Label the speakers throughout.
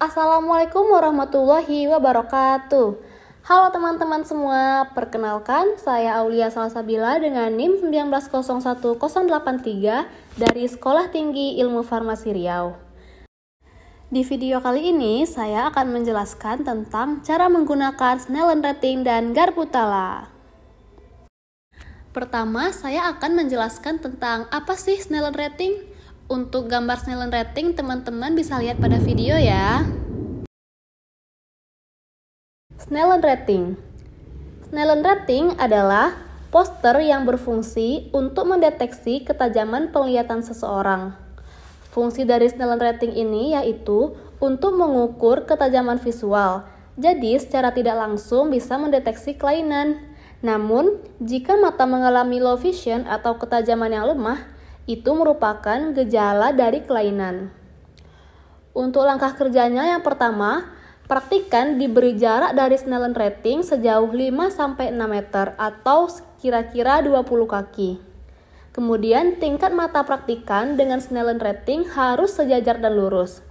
Speaker 1: Assalamualaikum warahmatullahi wabarakatuh. Halo teman-teman semua, perkenalkan saya Aulia Salsabila dengan NIM 1901083 dari Sekolah Tinggi Ilmu Farmasi Riau. Di video kali ini saya akan menjelaskan tentang cara menggunakan Snellen Rating dan Garputala. Pertama, saya akan menjelaskan tentang apa sih Snellen Rating untuk gambar Snellen rating, teman-teman bisa lihat pada video ya. Snellen rating Snellen rating adalah poster yang berfungsi untuk mendeteksi ketajaman penglihatan seseorang. Fungsi dari Snellen rating ini yaitu untuk mengukur ketajaman visual, jadi secara tidak langsung bisa mendeteksi kelainan. Namun, jika mata mengalami low vision atau ketajaman yang lemah, itu merupakan gejala dari kelainan. Untuk langkah kerjanya yang pertama, praktikan diberi jarak dari Snellen rating sejauh 5-6 meter atau kira-kira 20 kaki. Kemudian tingkat mata praktikan dengan Snellen rating harus sejajar dan lurus.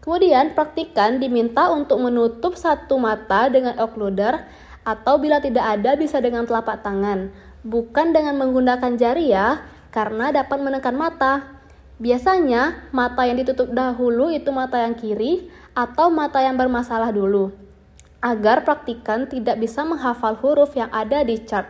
Speaker 1: Kemudian praktikan diminta untuk menutup satu mata dengan occluder atau bila tidak ada bisa dengan telapak tangan, bukan dengan menggunakan jari ya, karena dapat menekan mata. Biasanya, mata yang ditutup dahulu itu mata yang kiri atau mata yang bermasalah dulu, agar praktikan tidak bisa menghafal huruf yang ada di chart.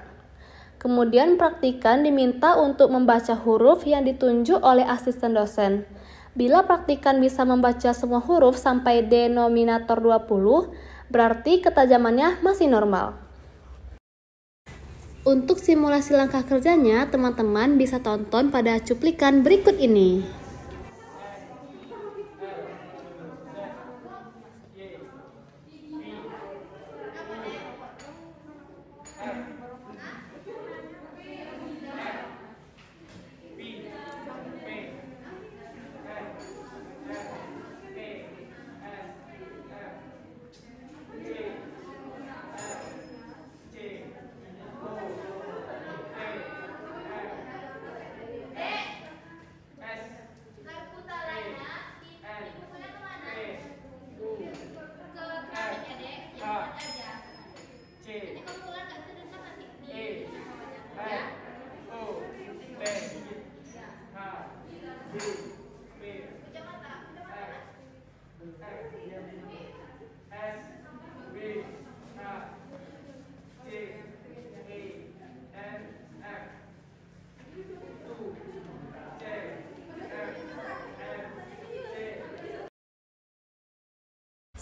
Speaker 1: Kemudian praktikan diminta untuk membaca huruf yang ditunjuk oleh asisten dosen. Bila praktikan bisa membaca semua huruf sampai denominator 20, berarti ketajamannya masih normal. Untuk simulasi langkah kerjanya, teman-teman bisa tonton pada cuplikan berikut ini.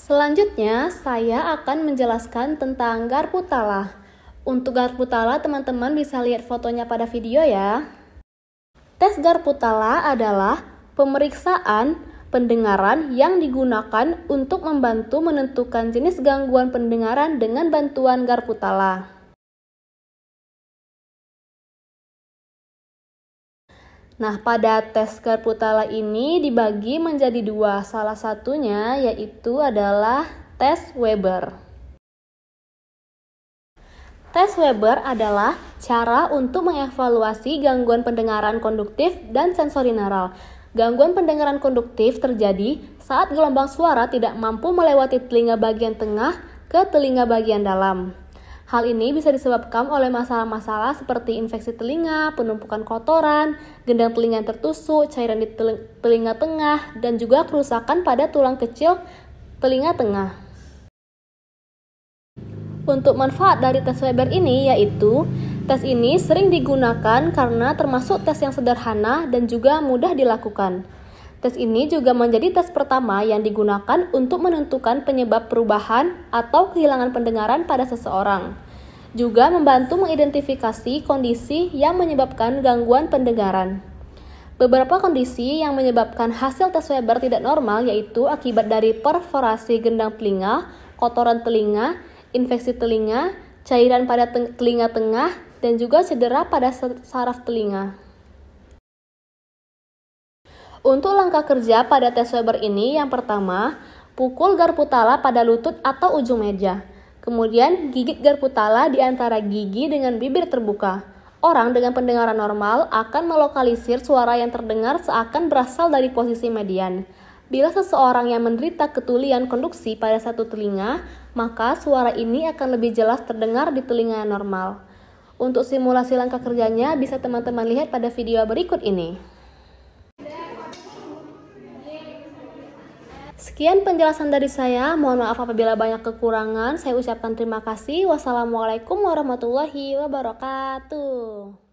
Speaker 1: Selanjutnya, saya akan menjelaskan tentang garpu tala. Untuk garpu tala, teman-teman bisa lihat fotonya pada video ya. Tes Garputala adalah pemeriksaan pendengaran yang digunakan untuk membantu menentukan jenis gangguan pendengaran dengan bantuan Garputala. Nah, pada tes Garputala ini dibagi menjadi dua. Salah satunya yaitu adalah tes Weber. Tes Weber adalah Cara untuk mengevaluasi gangguan pendengaran konduktif dan sensori neural. Gangguan pendengaran konduktif terjadi saat gelombang suara tidak mampu melewati telinga bagian tengah ke telinga bagian dalam. Hal ini bisa disebabkan oleh masalah-masalah seperti infeksi telinga, penumpukan kotoran, gendang telinga yang tertusuk, cairan di telinga tengah, dan juga kerusakan pada tulang kecil telinga tengah. Untuk manfaat dari tes Weber ini yaitu Tes ini sering digunakan karena termasuk tes yang sederhana dan juga mudah dilakukan. Tes ini juga menjadi tes pertama yang digunakan untuk menentukan penyebab perubahan atau kehilangan pendengaran pada seseorang. Juga membantu mengidentifikasi kondisi yang menyebabkan gangguan pendengaran. Beberapa kondisi yang menyebabkan hasil tes Weber tidak normal yaitu akibat dari perforasi gendang telinga, kotoran telinga, infeksi telinga, cairan pada telinga tengah, dan juga cedera pada saraf telinga. Untuk langkah kerja pada tes Weber ini, yang pertama, pukul garputala pada lutut atau ujung meja. Kemudian, gigit garputala di antara gigi dengan bibir terbuka. Orang dengan pendengaran normal akan melokalisir suara yang terdengar seakan berasal dari posisi median. Bila seseorang yang menderita ketulian konduksi pada satu telinga, maka suara ini akan lebih jelas terdengar di telinga yang normal. Untuk simulasi langkah kerjanya bisa teman-teman lihat pada video berikut ini. Sekian penjelasan dari saya. Mohon maaf apabila banyak kekurangan. Saya ucapkan terima kasih. Wassalamualaikum warahmatullahi wabarakatuh.